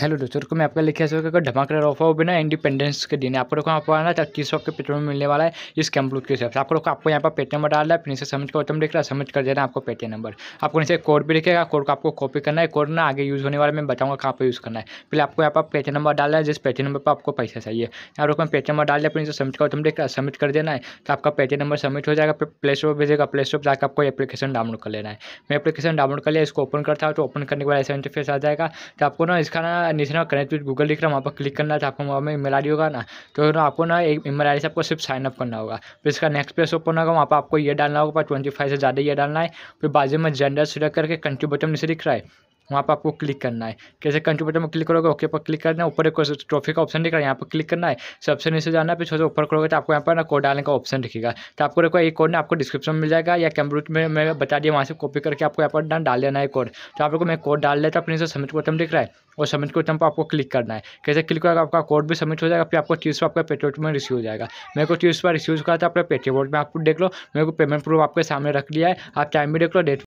hello दोस्तों को मैं आपका लिखा सकता है धमाकेदार ऑफर हो बिना इंडिपेंडेंस के दिन आपको देखो आपको आना तीस सौ के में मिलने वाला है इस कैम्पलूट के हिसाब से आपको देखो आपको यहाँ पर पेटीएम रहा है फिर से समझ कर देख रहा है समझ कर देना आपको पेटीएम नंबर आपको नीचे कोड भी लिखेगा कोड को आपको कॉपी करना है कोड ना आगे यूज़ होने वाला मैं बताऊँगा कहाँ पर यूज़ करना है फिर आपको यहाँ पर पेटीएम नंबर डालना है जिस पेटीएम नंबर पर आपको पैसा चाहिए यहाँ मैं पेटीएम नंबर डाल दिया फिर समझ का तुम देख रहा सबमिट कर देना है तो आपका पेटीएम नंबर सबमिट हो जाएगा प्ले स्टोर भेजेगा प्ले स्टोर जाकर आपको एप्लीकेशन डाउनलोड कर लेना है मैं एप्लीकेशन डाउनलोड कर लिया इसको ओपन करता हूँ तो ओपन करने के बाद ऐसा इंटरफेस आ जाएगा तो आपको ना इसका ना का नीचे ना कनेक्ट विद गूगल लिख रहा है वहाँ पर क्लिक करना है तो आपको वहाँ पर ईमेल आई होगा ना तो आपको ना एक ईमेल आई से आपको सिर्फ साइनअप करना होगा फिर इसका नेक्स्ट पेज ओपन होगा वहाँ पर आपको ये डालना होगा ट्वेंटी फाइव से ज़्यादा ये डालना है फिर बाजू में जेंडर सिलेक्ट करके कंट्री बटन नीचे दिख रहा है वहाँ पर आपको क्लिक करना है कैसे कंट्री बटन क्लिक करोगे ओके पर क्लिक करना है ऊपर एक ट्रॉफी का ऑप्शन दिख रहा है यहाँ पर क्लिक करना है सबसे नीचे जाना है फिर छोटे ऊपर करोगे तो आपको यहाँ पर ना कोड डालने का ऑप्शन दिखेगा तो आपको देखो ये कोड ना आपको डिस्क्रिप्शन मिल जाएगा या कैमरूट में मैं बता दिया वहाँ से कॉपी करके आपको यहाँ पर ना डाल लेना है कोड तो आप लोग मैं कोड डाल लेता अपने सबमिट बटन दिख रहा है और सबमिट बटन पर आपको क्लिक करना है कैसे क्लिक करोगे आपका कोड भी सबमिट हो जाएगा फिर आपको तीस आपका पेट्रोट में रिसीव हो जाएगा मेरे को तीस पर रिसीव करा था तो अपने पेटीएम में आपको देख लो मेरे को पेमेंट प्रूफ आपके सामने रख दिया है आप टाइम भी देख लो डेट